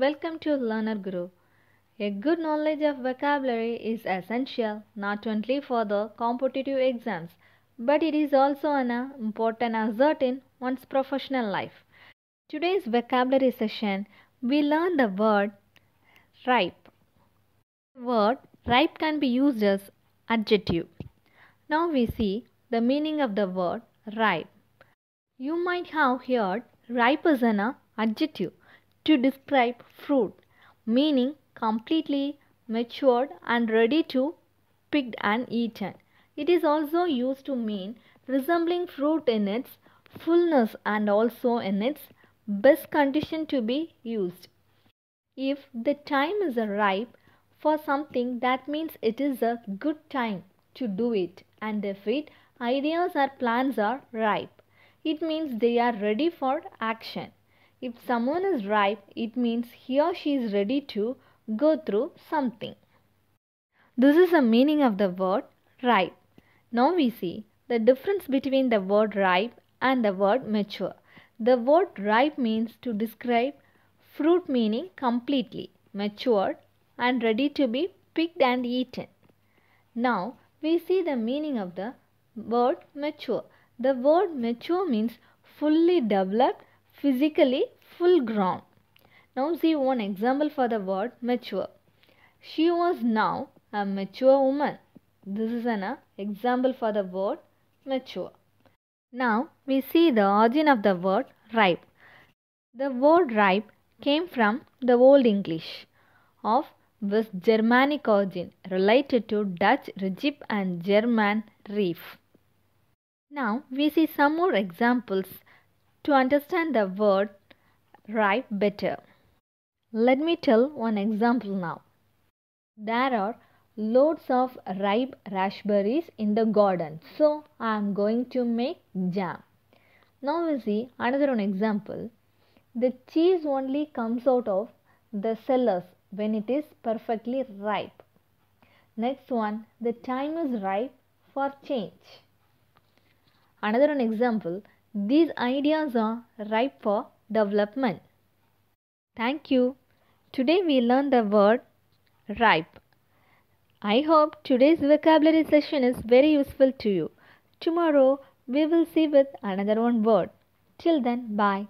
Welcome to Learner Guru. A good knowledge of vocabulary is essential not only for the competitive exams but it is also an important asset in one's professional life. Today's vocabulary session we learn the word ripe. The word ripe can be used as adjective. Now we see the meaning of the word ripe. You might have heard ripe as an adjective to describe fruit, meaning completely matured and ready to picked and eaten. It is also used to mean resembling fruit in its fullness and also in its best condition to be used. If the time is ripe for something, that means it is a good time to do it, and if it ideas or plans are ripe, it means they are ready for action. If someone is ripe, it means he or she is ready to go through something. This is the meaning of the word ripe. Now we see the difference between the word ripe and the word mature. The word ripe means to describe fruit meaning completely, matured and ready to be picked and eaten. Now we see the meaning of the word mature. The word mature means fully developed physically full grown. Now see one example for the word mature. She was now a mature woman. This is an uh, example for the word mature. Now we see the origin of the word ripe. The word ripe came from the Old English of with Germanic origin related to Dutch regip and German reef. Now we see some more examples to understand the word ripe better. Let me tell one example now. There are loads of ripe raspberries in the garden, so I am going to make jam. Now we see another one example. The cheese only comes out of the cellars when it is perfectly ripe. Next one, the time is ripe for change. Another one example, these ideas are ripe for development. Thank you. Today we learned the word ripe. I hope today's vocabulary session is very useful to you. Tomorrow we will see with another one word. Till then, bye.